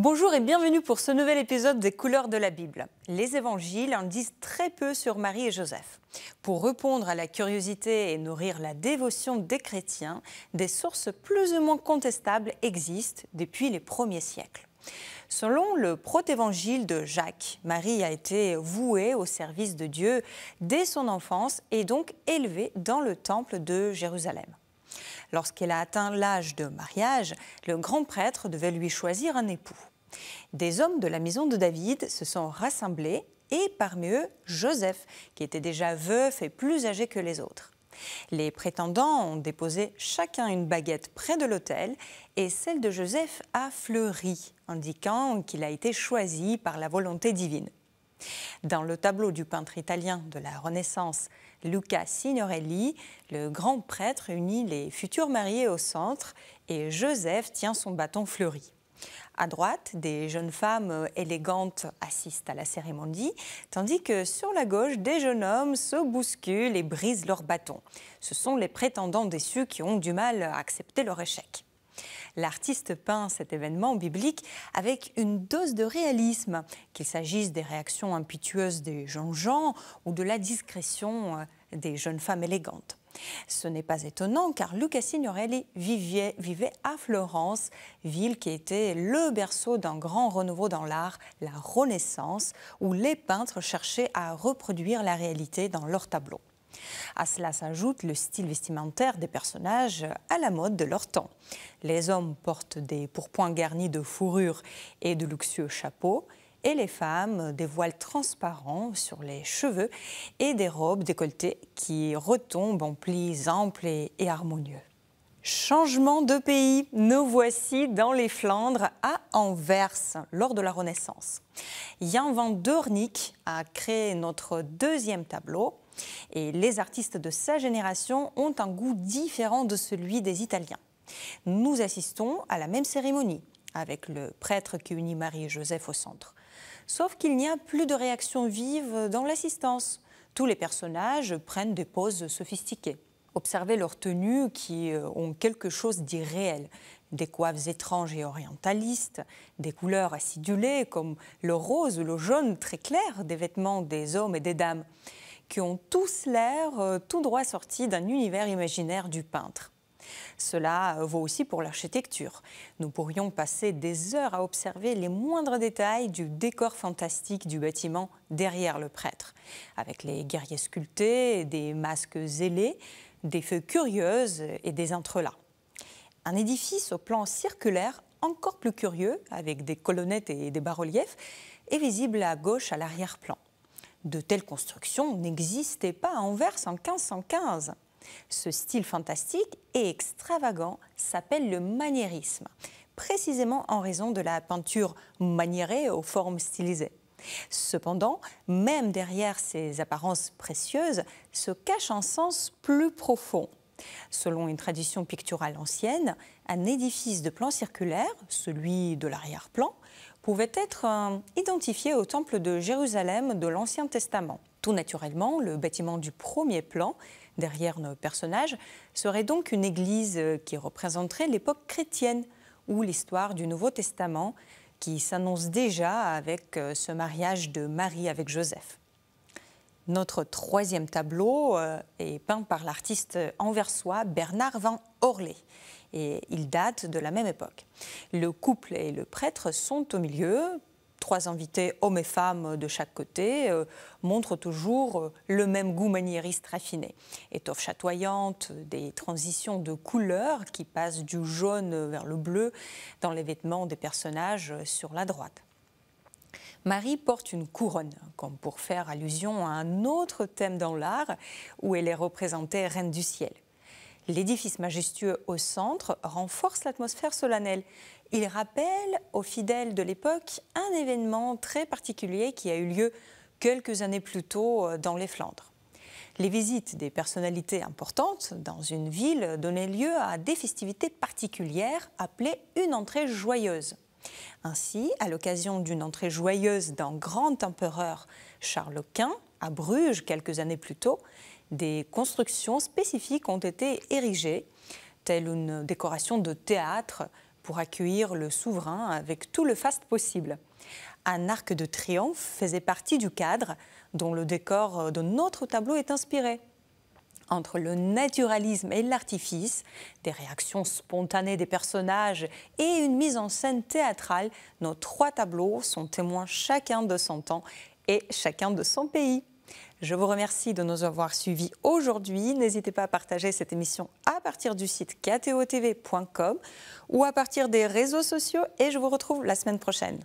Bonjour et bienvenue pour ce nouvel épisode des couleurs de la Bible. Les évangiles en disent très peu sur Marie et Joseph. Pour répondre à la curiosité et nourrir la dévotion des chrétiens, des sources plus ou moins contestables existent depuis les premiers siècles. Selon le protévangile de Jacques, Marie a été vouée au service de Dieu dès son enfance et donc élevée dans le temple de Jérusalem. Lorsqu'elle a atteint l'âge de mariage, le grand prêtre devait lui choisir un époux. Des hommes de la maison de David se sont rassemblés et parmi eux Joseph, qui était déjà veuf et plus âgé que les autres. Les prétendants ont déposé chacun une baguette près de l'autel et celle de Joseph a fleuri, indiquant qu'il a été choisi par la volonté divine. Dans le tableau du peintre italien de la Renaissance, Luca Signorelli, le grand prêtre unit les futurs mariés au centre et Joseph tient son bâton fleuri. À droite, des jeunes femmes élégantes assistent à la cérémonie, tandis que sur la gauche, des jeunes hommes se bousculent et brisent leurs bâtons. Ce sont les prétendants déçus qui ont du mal à accepter leur échec. L'artiste peint cet événement biblique avec une dose de réalisme, qu'il s'agisse des réactions impétueuses des jeunes gens ou de la discrétion euh, des jeunes femmes élégantes. Ce n'est pas étonnant car Luca Signorelli vivait, vivait, à Florence, ville qui était le berceau d'un grand renouveau dans l'art, la Renaissance, où les peintres cherchaient à reproduire la réalité dans leurs tableaux. À cela s'ajoute le style vestimentaire des personnages à la mode de leur temps. Les hommes portent des pourpoints garnis de fourrures et de luxueux chapeaux, et les femmes des voiles transparents sur les cheveux et des robes décolletées qui retombent en plis amples et harmonieux. Changement de pays, nous voici dans les Flandres à Anvers lors de la Renaissance. Jan van Dornick a créé notre deuxième tableau, et les artistes de sa génération ont un goût différent de celui des Italiens. Nous assistons à la même cérémonie, avec le prêtre qui unit Marie et Joseph au centre. Sauf qu'il n'y a plus de réaction vive dans l'assistance. Tous les personnages prennent des poses sophistiquées. Observez leurs tenues qui euh, ont quelque chose d'irréel. Des coiffes étranges et orientalistes, des couleurs acidulées comme le rose ou le jaune très clair des vêtements des hommes et des dames qui ont tous l'air euh, tout droit sortis d'un univers imaginaire du peintre. Cela euh, vaut aussi pour l'architecture. Nous pourrions passer des heures à observer les moindres détails du décor fantastique du bâtiment derrière le prêtre, avec les guerriers sculptés, des masques ailés, des feux curieuses et des entrelacs. Un édifice au plan circulaire encore plus curieux, avec des colonnettes et des bas-reliefs, est visible à gauche à l'arrière-plan de telles constructions n'existaient pas à Anvers en 1515. Ce style fantastique et extravagant s'appelle le maniérisme, précisément en raison de la peinture maniérée aux formes stylisées. Cependant, même derrière ces apparences précieuses se cache un sens plus profond. Selon une tradition picturale ancienne, un édifice de plan circulaire, celui de l'arrière-plan, pouvait être euh, identifié au temple de Jérusalem de l'Ancien Testament. Tout naturellement, le bâtiment du premier plan, derrière nos personnages, serait donc une église euh, qui représenterait l'époque chrétienne ou l'histoire du Nouveau Testament qui s'annonce déjà avec euh, ce mariage de Marie avec Joseph. Notre troisième tableau euh, est peint par l'artiste anversois Bernard Van Orlé et il date de la même époque. Le couple et le prêtre sont au milieu. Trois invités, hommes et femmes de chaque côté, euh, montrent toujours euh, le même goût maniériste raffiné. Étoffe chatoyante, des transitions de couleurs qui passent du jaune vers le bleu dans les vêtements des personnages sur la droite. Marie porte une couronne, comme pour faire allusion à un autre thème dans l'art où elle est représentée reine du ciel. L'édifice majestueux au centre renforce l'atmosphère solennelle. Il rappelle aux fidèles de l'époque un événement très particulier qui a eu lieu quelques années plus tôt euh, dans les Flandres. Les visites des personnalités importantes dans une ville donnaient lieu à des festivités particulières appelées une entrée joyeuse. Ainsi, à l'occasion d'une entrée joyeuse d'un grand empereur, Charles Quint, à Bruges quelques années plus tôt, des constructions spécifiques ont été érigées, telles une décoration de théâtre pour accueillir le souverain avec tout le faste possible. Un arc de triomphe faisait partie du cadre dont le décor de notre tableau est inspiré entre le naturalisme et l'artifice, des réactions spontanées des personnages et une mise en scène théâtrale, nos trois tableaux sont témoins chacun de son temps et chacun de son pays. Je vous remercie de nous avoir suivis aujourd'hui. N'hésitez pas à partager cette émission à partir du site ktotv.com ou à partir des réseaux sociaux et je vous retrouve la semaine prochaine.